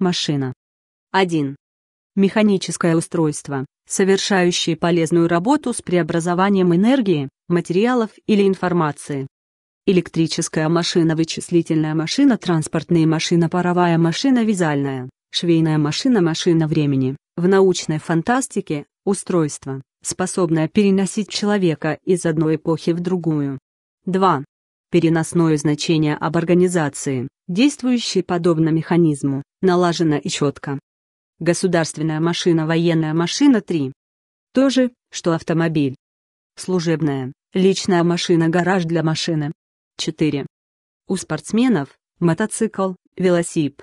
Машина. 1. Механическое устройство, совершающее полезную работу с преобразованием энергии, материалов или информации. Электрическая машина, вычислительная машина, транспортная машина, паровая машина, вязальная, швейная машина, машина времени. В научной фантастике – устройство, способное переносить человека из одной эпохи в другую. 2 переносное значение об организации, действующей подобно механизму, налажено и четко. Государственная машина военная машина 3. То же, что автомобиль. Служебная, личная машина гараж для машины. 4. У спортсменов – мотоцикл, велосипед,